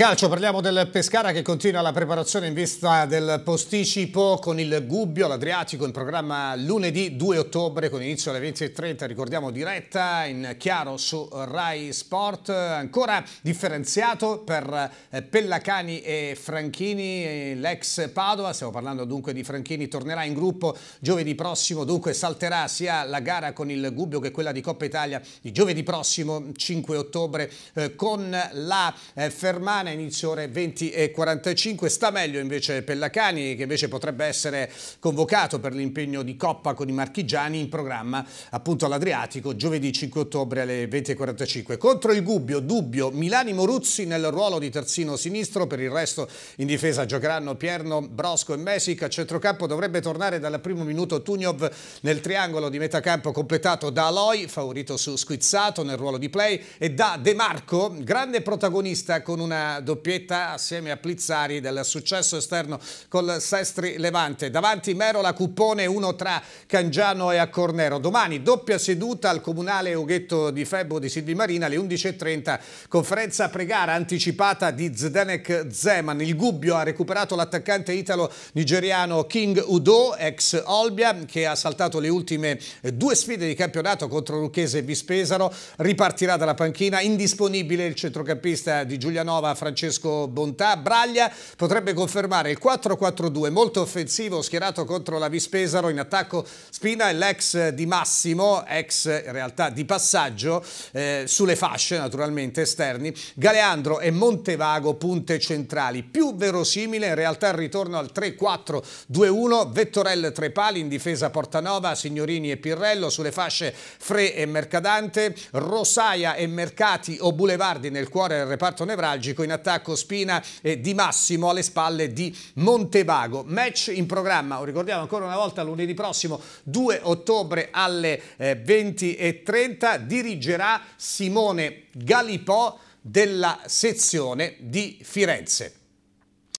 Calcio, parliamo del Pescara che continua la preparazione in vista del posticipo con il Gubbio l'Adriatico in programma lunedì 2 ottobre con inizio alle 20.30, ricordiamo diretta in chiaro su Rai Sport, ancora differenziato per eh, Pellacani e Franchini, l'ex Padova, stiamo parlando dunque di Franchini, tornerà in gruppo giovedì prossimo, dunque salterà sia la gara con il Gubbio che quella di Coppa Italia di giovedì prossimo 5 ottobre eh, con la eh, fermata Reggiana, inizio ore 20.45. Sta meglio invece Pellacani, che invece potrebbe essere convocato per l'impegno di Coppa con i marchigiani in programma appunto all'Adriatico giovedì 5 ottobre alle 20.45. Contro il Gubbio, dubbio, Milani Moruzzi nel ruolo di terzino sinistro, per il resto in difesa giocheranno Pierno, Brosco e Mesic. A centrocampo dovrebbe tornare dal primo minuto Tugnov nel triangolo di metacampo completato da Aloy, favorito su Squizzato nel ruolo di play, e da De Marco, grande protagonista con una doppietta assieme a Plizzari del successo esterno col Sestri Levante. Davanti Merola, Cuppone, uno tra Cangiano e Accornero. Domani doppia seduta al comunale Ughetto di Febbo di Silvi Marina alle 11.30. Conferenza pregara anticipata di Zdenek Zeman. Il Gubbio ha recuperato l'attaccante italo-nigeriano King Udo, ex Olbia, che ha saltato le ultime due sfide di campionato contro Lucchese e Vispesaro. Ripartirà dalla panchina. Indisponibile il centrocampista di Giulianova, Francesco Francesco Bontà. Braglia potrebbe confermare il 4-4-2 molto offensivo schierato contro la Vispesaro in attacco Spina e l'ex Di Massimo, ex in realtà di passaggio, eh, sulle fasce naturalmente esterni, Galeandro e Montevago punte centrali. Più verosimile in realtà il ritorno al 3-4-2-1, Vettorel tre pali in difesa Portanova, Signorini e Pirrello sulle fasce Fre e Mercadante, Rosaia e Mercati o Bulevardi nel cuore del reparto nevralgico in attacco attacco Spina e Di Massimo alle spalle di Montevago. Match in programma, lo ricordiamo ancora una volta, lunedì prossimo 2 ottobre alle 20.30 eh, dirigerà Simone Galipò della sezione di Firenze.